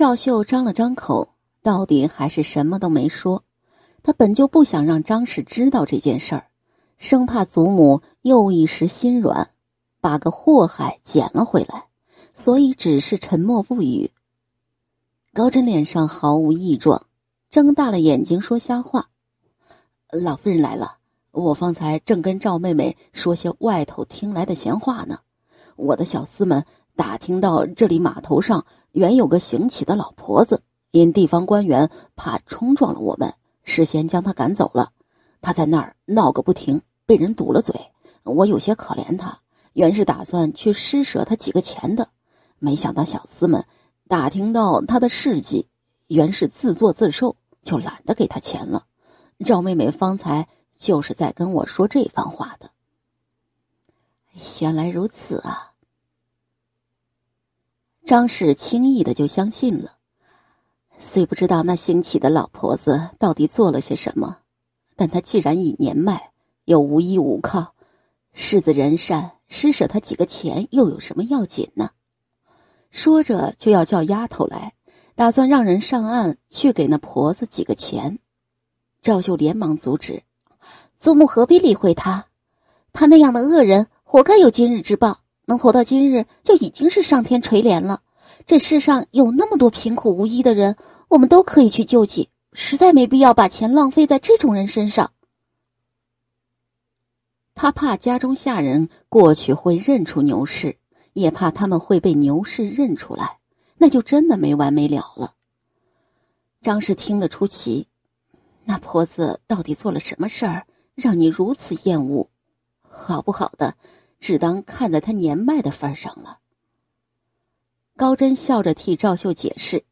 赵秀张了张口，到底还是什么都没说。他本就不想让张氏知道这件事儿，生怕祖母又一时心软，把个祸害捡了回来，所以只是沉默不语。高真脸上毫无异状，睁大了眼睛说瞎话：“老夫人来了，我方才正跟赵妹妹说些外头听来的闲话呢。我的小厮们打听到这里码头上……”原有个行乞的老婆子，因地方官员怕冲撞了我们，事先将她赶走了。她在那儿闹个不停，被人堵了嘴。我有些可怜她，原是打算去施舍她几个钱的，没想到小厮们打听到她的事迹，原是自作自受，就懒得给她钱了。赵妹妹方才就是在跟我说这番话的。原来如此啊。张氏轻易的就相信了，虽不知道那兴起的老婆子到底做了些什么，但她既然已年迈，又无依无靠，世子仁善，施舍她几个钱又有什么要紧呢？说着就要叫丫头来，打算让人上岸去给那婆子几个钱。赵秀连忙阻止：“祖母何必理会他？他那样的恶人，活该有今日之报。”能活到今日就已经是上天垂怜了。这世上有那么多贫苦无依的人，我们都可以去救济，实在没必要把钱浪费在这种人身上。他怕家中下人过去会认出牛氏，也怕他们会被牛氏认出来，那就真的没完没了了。张氏听得出奇，那婆子到底做了什么事儿，让你如此厌恶？好不好的？只当看在他年迈的份上了。高真笑着替赵秀解释：“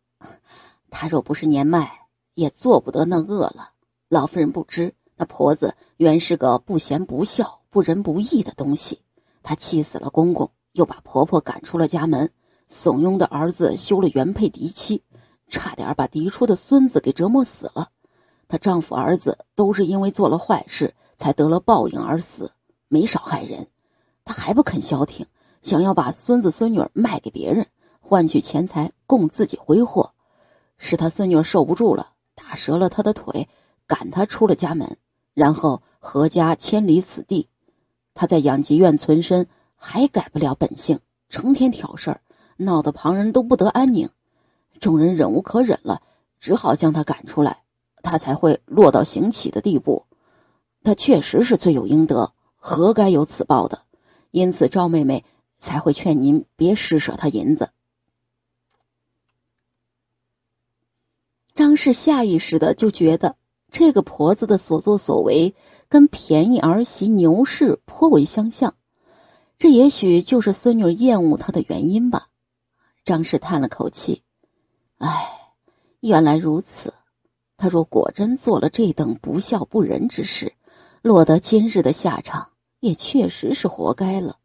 她若不是年迈，也做不得那恶了。老夫人不知，那婆子原是个不贤不孝、不仁不义的东西。她气死了公公，又把婆婆赶出了家门，怂恿的儿子休了原配嫡妻，差点把嫡出的孙子给折磨死了。她丈夫、儿子都是因为做了坏事，才得了报应而死，没少害人。”他还不肯消停，想要把孙子孙女卖给别人，换取钱财供自己挥霍。是他孙女受不住了，打折了他的腿，赶他出了家门。然后何家千里此地，他在养鸡院存身，还改不了本性，成天挑事儿，闹得旁人都不得安宁。众人忍无可忍了，只好将他赶出来，他才会落到行乞的地步。他确实是罪有应得，何该有此报的。因此，赵妹妹才会劝您别施舍她银子。张氏下意识的就觉得，这个婆子的所作所为跟便宜儿媳牛氏颇为相像，这也许就是孙女厌恶她的原因吧。张氏叹了口气：“哎，原来如此。她若果真做了这等不孝不仁之事，落得今日的下场。”也确实是活该了，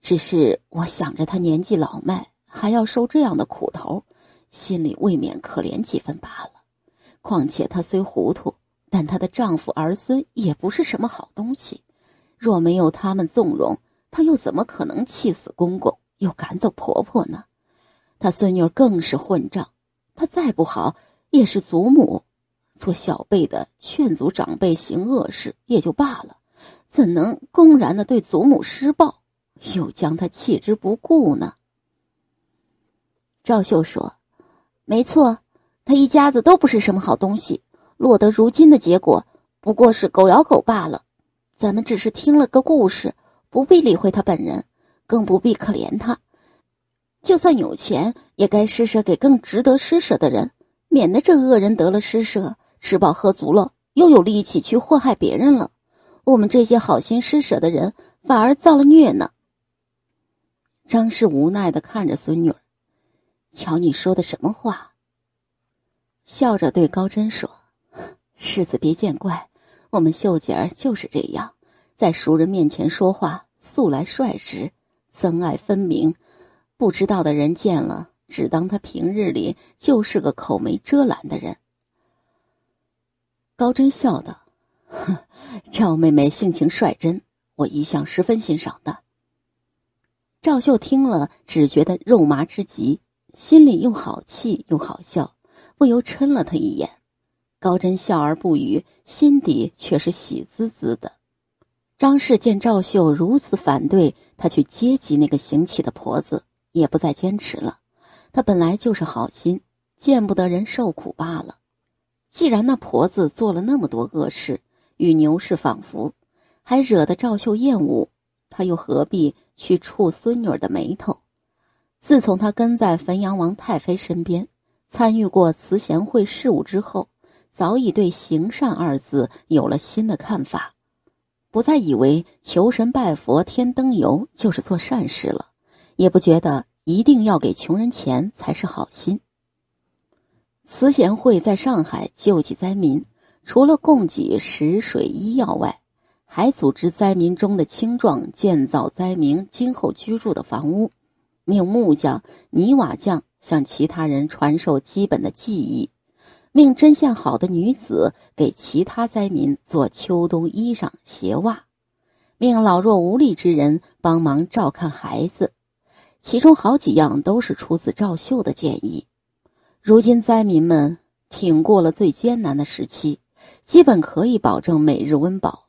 只是我想着她年纪老迈，还要受这样的苦头，心里未免可怜几分罢了。况且她虽糊涂，但她的丈夫儿孙也不是什么好东西。若没有他们纵容，她又怎么可能气死公公，又赶走婆婆呢？她孙女更是混账，她再不好也是祖母，做小辈的劝阻长辈行恶事也就罢了。怎能公然的对祖母施暴，又将她弃之不顾呢？赵秀说：“没错，他一家子都不是什么好东西，落得如今的结果，不过是狗咬狗罢了。咱们只是听了个故事，不必理会他本人，更不必可怜他。就算有钱，也该施舍给更值得施舍的人，免得这恶人得了施舍，吃饱喝足了，又有力气去祸害别人了。”我们这些好心施舍的人，反而造了孽呢。张氏无奈的看着孙女，瞧你说的什么话？笑着对高真说：“世子别见怪，我们秀姐儿就是这样，在熟人面前说话素来率直，曾爱分明。不知道的人见了，只当他平日里就是个口没遮拦的人。”高真笑道。哼，赵妹妹性情率真，我一向十分欣赏的。赵秀听了，只觉得肉麻之极，心里又好气又好笑，不由嗔了她一眼。高真笑而不语，心底却是喜滋滋的。张氏见赵秀如此反对她去接济那个行乞的婆子，也不再坚持了。她本来就是好心，见不得人受苦罢了。既然那婆子做了那么多恶事，与牛氏仿佛，还惹得赵秀厌恶，他又何必去触孙女儿的眉头？自从他跟在汾阳王太妃身边，参与过慈贤会事务之后，早已对“行善”二字有了新的看法，不再以为求神拜佛、添灯油就是做善事了，也不觉得一定要给穷人钱才是好心。慈贤会在上海救济灾民。除了供给食水医药外，还组织灾民中的青壮建造灾民今后居住的房屋，命木匠、泥瓦匠向其他人传授基本的技艺，命针线好的女子给其他灾民做秋冬衣裳、鞋袜，命老弱无力之人帮忙照看孩子。其中好几样都是出自赵秀的建议。如今灾民们挺过了最艰难的时期。基本可以保证每日温饱，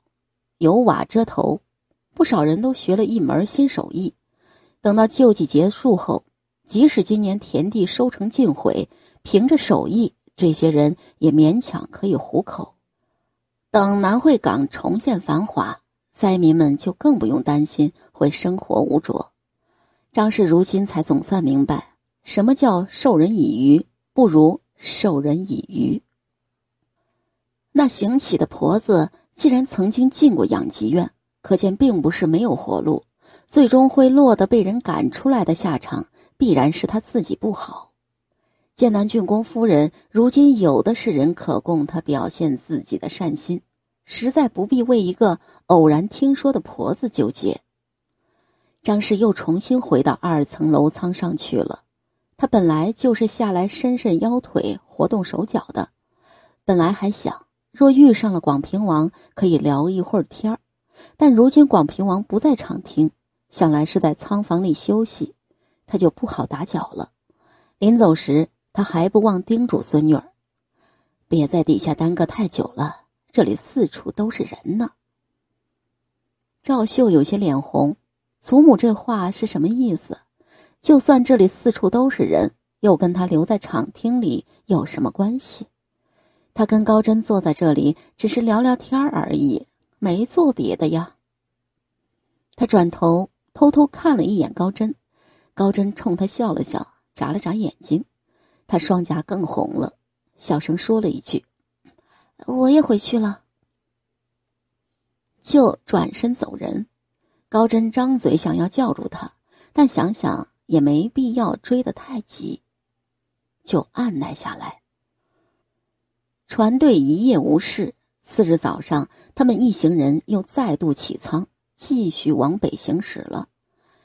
有瓦遮头，不少人都学了一门新手艺。等到救济结束后，即使今年田地收成尽毁，凭着手艺，这些人也勉强可以糊口。等南汇港重现繁华，灾民们就更不用担心会生活无着。张氏如今才总算明白，什么叫授人以鱼，不如授人以渔。那行乞的婆子既然曾经进过养济院，可见并不是没有活路，最终会落得被人赶出来的下场，必然是他自己不好。剑南郡公夫人如今有的是人可供她表现自己的善心，实在不必为一个偶然听说的婆子纠结。张氏又重新回到二层楼舱上去了，他本来就是下来伸伸腰腿、活动手脚的，本来还想。若遇上了广平王，可以聊一会儿天儿。但如今广平王不在场厅，想来是在仓房里休息，他就不好打搅了。临走时，他还不忘叮嘱孙女儿：“别在底下耽搁太久了，这里四处都是人呢。”赵秀有些脸红，祖母这话是什么意思？就算这里四处都是人，又跟他留在场厅里有什么关系？他跟高真坐在这里，只是聊聊天而已，没做别的呀。他转头偷偷看了一眼高真，高真冲他笑了笑，眨了眨眼睛，他双颊更红了，小声说了一句：“我也回去了。”就转身走人。高真张嘴想要叫住他，但想想也没必要追得太急，就按耐下来。船队一夜无事，次日早上，他们一行人又再度起舱，继续往北行驶了。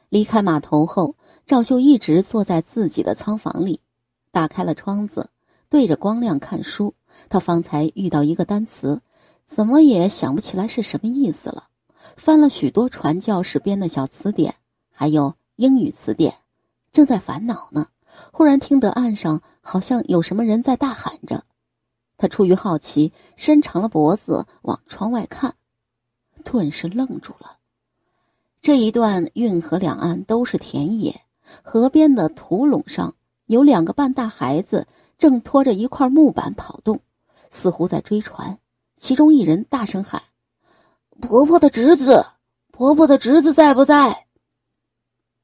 离开码头后，赵秀一直坐在自己的仓房里，打开了窗子，对着光亮看书。他方才遇到一个单词，怎么也想不起来是什么意思了。翻了许多传教士编的小词典，还有英语词典，正在烦恼呢。忽然听得岸上好像有什么人在大喊着。他出于好奇，伸长了脖子往窗外看，顿时愣住了。这一段运河两岸都是田野，河边的土垄上有两个半大孩子正拖着一块木板跑动，似乎在追船。其中一人大声喊：“婆婆的侄子，婆婆的侄子在不在？”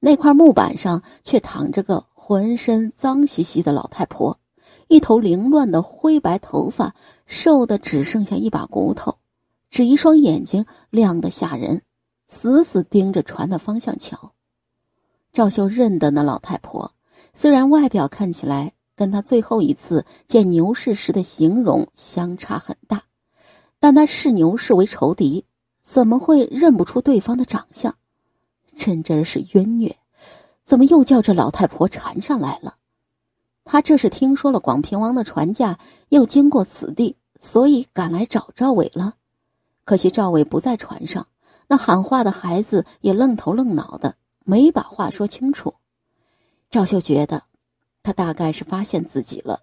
那块木板上却躺着个浑身脏兮兮的老太婆。一头凌乱的灰白头发，瘦的只剩下一把骨头，只一双眼睛亮得吓人，死死盯着船的方向瞧。赵秀认得那老太婆，虽然外表看起来跟她最后一次见牛氏时的形容相差很大，但她视牛氏为仇敌，怎么会认不出对方的长相？真真是冤孽，怎么又叫这老太婆缠上来了？他这是听说了广平王的船驾又经过此地，所以赶来找赵伟了。可惜赵伟不在船上，那喊话的孩子也愣头愣脑的，没把话说清楚。赵秀觉得，他大概是发现自己了，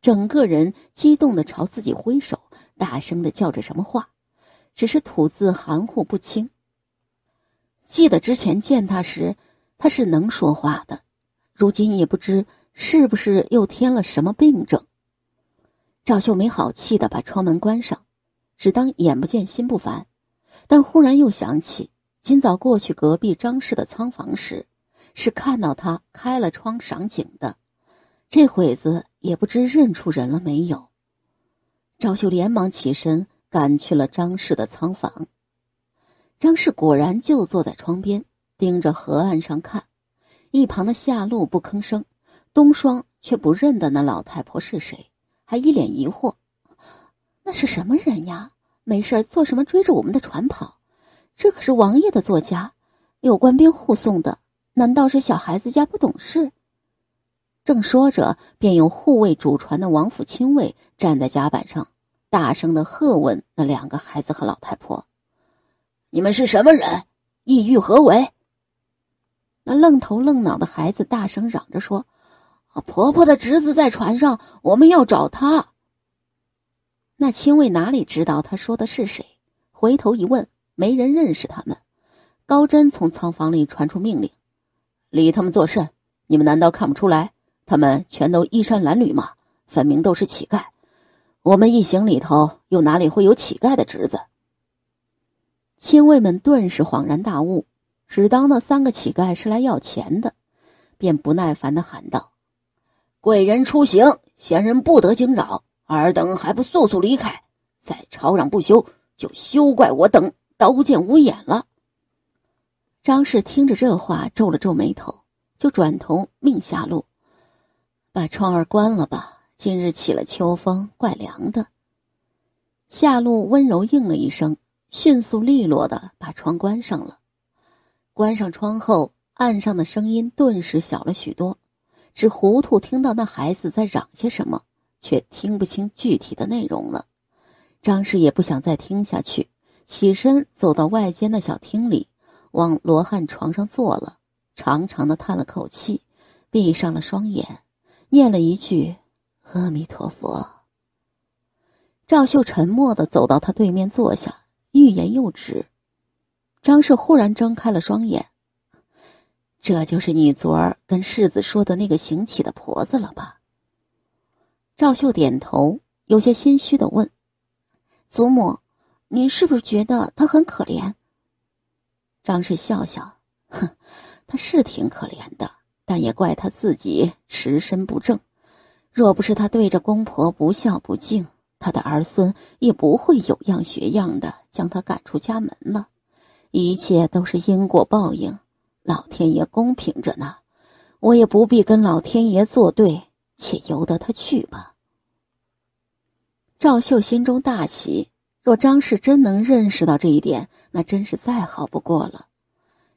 整个人激动的朝自己挥手，大声的叫着什么话，只是吐字含糊不清。记得之前见他时，他是能说话的，如今也不知。是不是又添了什么病症？赵秀没好气的把窗门关上，只当眼不见心不烦。但忽然又想起今早过去隔壁张氏的仓房时，是看到他开了窗赏景的。这会子也不知认出人了没有。赵秀连忙起身赶去了张氏的仓房。张氏果然就坐在窗边，盯着河岸上看。一旁的夏露不吭声。冬霜却不认得那老太婆是谁，还一脸疑惑：“那是什么人呀？没事做什么追着我们的船跑？这可是王爷的座驾，有官兵护送的，难道是小孩子家不懂事？”正说着，便有护卫主船的王府亲卫站在甲板上，大声的喝问那两个孩子和老太婆：“你们是什么人？意欲何为？”那愣头愣脑的孩子大声嚷着说。我婆婆的侄子在船上，我们要找他。那亲卫哪里知道他说的是谁？回头一问，没人认识他们。高真从仓房里传出命令：“理他们作甚？你们难道看不出来？他们全都衣衫褴褛吗？分明都是乞丐。我们一行里头又哪里会有乞丐的侄子？”亲卫们顿时恍然大悟，只当那三个乞丐是来要钱的，便不耐烦的喊道。贵人出行，闲人不得惊扰。尔等还不速速离开，再吵嚷不休，就休怪我等刀剑无眼了。张氏听着这话，皱了皱眉头，就转头命夏露把窗儿关了吧。今日起了秋风，怪凉的。夏露温柔应了一声，迅速利落的把窗关上了。关上窗后，岸上的声音顿时小了许多。只糊涂听到那孩子在嚷些什么，却听不清具体的内容了。张氏也不想再听下去，起身走到外间的小厅里，往罗汉床上坐了，长长的叹了口气，闭上了双眼，念了一句“阿弥陀佛”。赵秀沉默的走到他对面坐下，欲言又止。张氏忽然睁开了双眼。这就是你昨儿跟世子说的那个行乞的婆子了吧？赵秀点头，有些心虚的问：“祖母，您是不是觉得她很可怜？”张氏笑笑，哼，她是挺可怜的，但也怪她自己持身不正。若不是她对着公婆不孝不敬，她的儿孙也不会有样学样的将她赶出家门了。一切都是因果报应。老天爷公平着呢，我也不必跟老天爷作对，且由得他去吧。赵秀心中大喜，若张氏真能认识到这一点，那真是再好不过了。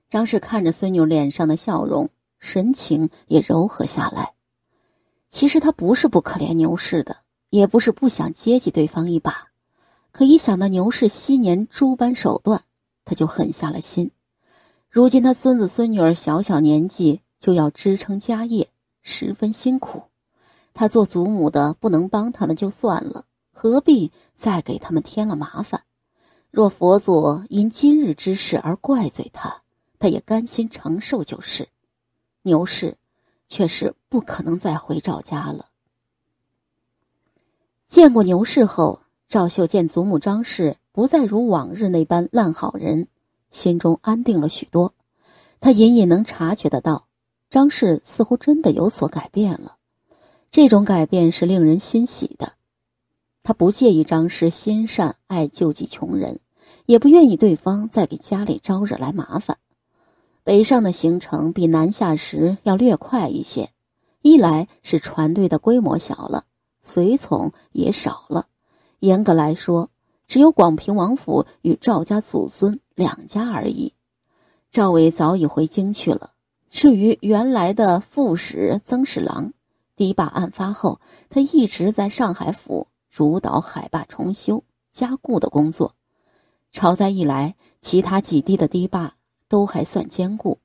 张氏看着孙女脸上的笑容，神情也柔和下来。其实他不是不可怜牛氏的，也不是不想接济对方一把，可一想到牛氏昔年诸般手段，他就狠下了心。如今他孙子孙女儿小小年纪就要支撑家业，十分辛苦。他做祖母的不能帮他们就算了，何必再给他们添了麻烦？若佛祖因今日之事而怪罪他，他也甘心承受就是。牛氏，却是不可能再回赵家了。见过牛氏后，赵秀见祖母张氏不再如往日那般烂好人。心中安定了许多，他隐隐能察觉得到，张氏似乎真的有所改变了。这种改变是令人欣喜的。他不介意张氏心善，爱救济穷人，也不愿意对方再给家里招惹来麻烦。北上的行程比南下时要略快一些，一来是船队的规模小了，随从也少了。严格来说。只有广平王府与赵家祖孙两家而已。赵伟早已回京去了。至于原来的副使曾侍郎，堤坝案发后，他一直在上海府主导海坝重修加固的工作。潮灾一来，其他几地的堤坝都还算坚固，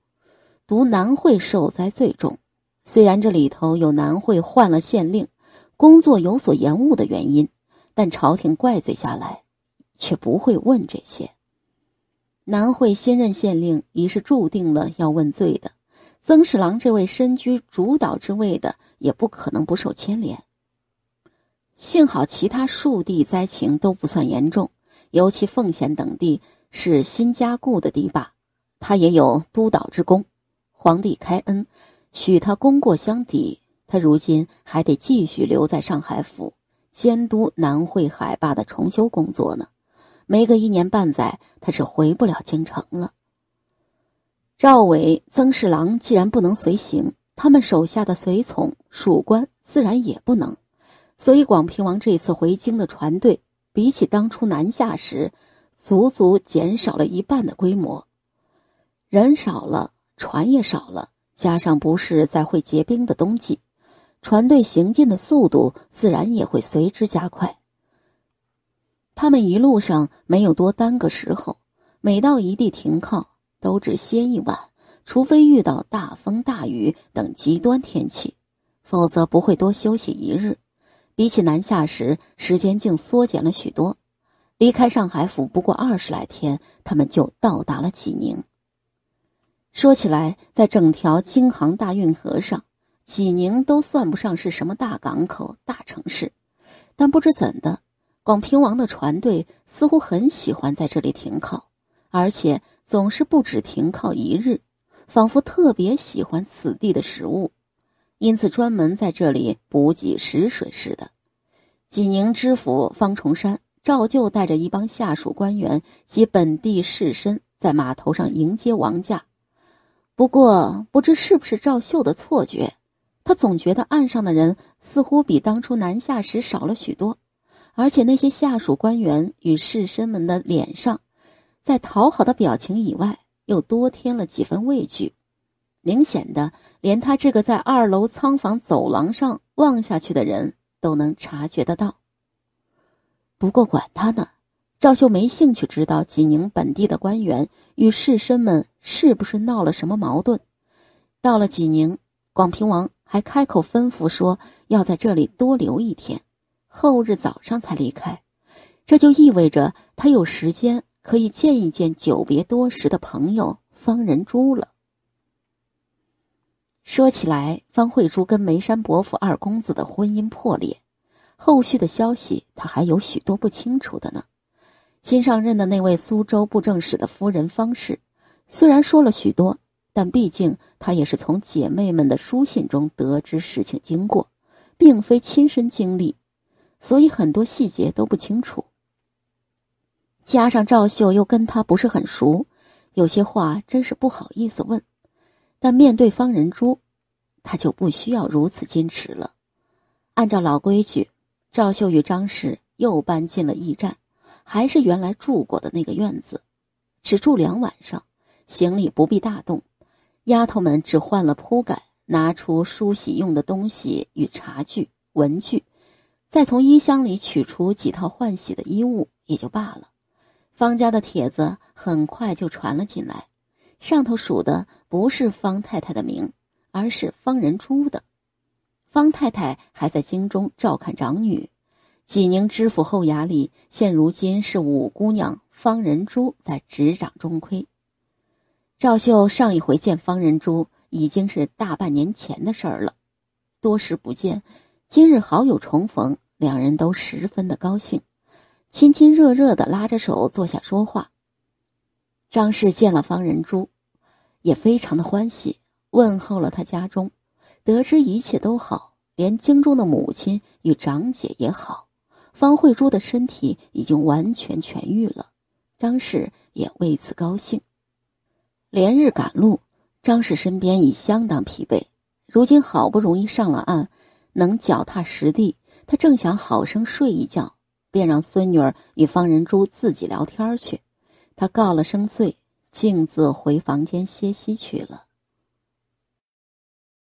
独南汇受灾最重。虽然这里头有南汇换了县令，工作有所延误的原因，但朝廷怪罪下来。却不会问这些。南汇新任县令已是注定了要问罪的，曾侍郎这位身居主导之位的，也不可能不受牵连。幸好其他数地灾情都不算严重，尤其奉贤等地是新加固的堤坝，他也有督导之功。皇帝开恩，许他功过相抵，他如今还得继续留在上海府，监督南汇海坝的重修工作呢。没个一年半载，他是回不了京城了。赵伟、曾侍郎既然不能随行，他们手下的随从、属官自然也不能。所以，广平王这次回京的船队，比起当初南下时，足足减少了一半的规模。人少了，船也少了，加上不是在会结冰的冬季，船队行进的速度自然也会随之加快。他们一路上没有多耽搁时候，每到一地停靠都只歇一晚，除非遇到大风大雨等极端天气，否则不会多休息一日。比起南下时，时间竟缩减了许多。离开上海府不过二十来天，他们就到达了济宁。说起来，在整条京杭大运河上，济宁都算不上是什么大港口、大城市，但不知怎的。广平王的船队似乎很喜欢在这里停靠，而且总是不止停靠一日，仿佛特别喜欢此地的食物，因此专门在这里补给食水似的。济宁知府方崇山照旧带着一帮下属官员及本地士绅在码头上迎接王驾，不过不知是不是赵秀的错觉，他总觉得岸上的人似乎比当初南下时少了许多。而且那些下属官员与士绅们的脸上，在讨好的表情以外，又多添了几分畏惧，明显的，连他这个在二楼仓房走廊上望下去的人都能察觉得到。不过管他呢，赵秀没兴趣知道济宁本地的官员与士绅们是不是闹了什么矛盾。到了济宁，广平王还开口吩咐说要在这里多留一天。后日早上才离开，这就意味着他有时间可以见一见久别多时的朋友方仁珠了。说起来，方慧珠跟梅山伯父二公子的婚姻破裂，后续的消息他还有许多不清楚的呢。新上任的那位苏州布政使的夫人方氏，虽然说了许多，但毕竟她也是从姐妹们的书信中得知事情经过，并非亲身经历。所以很多细节都不清楚，加上赵秀又跟他不是很熟，有些话真是不好意思问。但面对方仁珠，他就不需要如此矜持了。按照老规矩，赵秀与张氏又搬进了驿站，还是原来住过的那个院子，只住两晚上，行李不必大动，丫头们只换了铺盖，拿出梳洗用的东西与茶具、文具。再从衣箱里取出几套换洗的衣物也就罢了。方家的帖子很快就传了进来，上头数的不是方太太的名，而是方仁珠的。方太太还在京中照看长女，济宁知府后衙里现如今是五姑娘方仁珠在执掌中馈。赵秀上一回见方仁珠已经是大半年前的事儿了，多时不见，今日好友重逢。两人都十分的高兴，亲亲热热的拉着手坐下说话。张氏见了方仁珠，也非常的欢喜，问候了他家中，得知一切都好，连京中的母亲与长姐也好。方慧珠的身体已经完全痊愈了，张氏也为此高兴。连日赶路，张氏身边已相当疲惫，如今好不容易上了岸，能脚踏实地。他正想好生睡一觉，便让孙女儿与方仁珠自己聊天去。他告了声罪，径自回房间歇息去了。